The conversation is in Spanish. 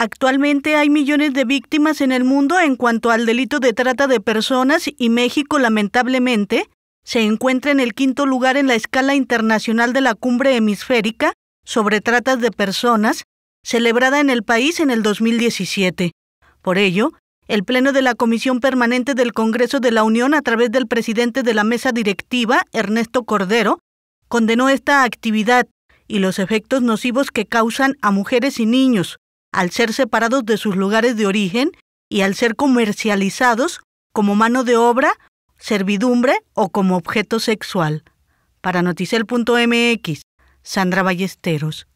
Actualmente hay millones de víctimas en el mundo en cuanto al delito de trata de personas y México lamentablemente se encuentra en el quinto lugar en la escala internacional de la cumbre hemisférica sobre tratas de personas celebrada en el país en el 2017. Por ello, el Pleno de la Comisión Permanente del Congreso de la Unión a través del presidente de la mesa directiva, Ernesto Cordero, condenó esta actividad y los efectos nocivos que causan a mujeres y niños, al ser separados de sus lugares de origen y al ser comercializados como mano de obra, servidumbre o como objeto sexual. Para noticel.mx, Sandra Ballesteros.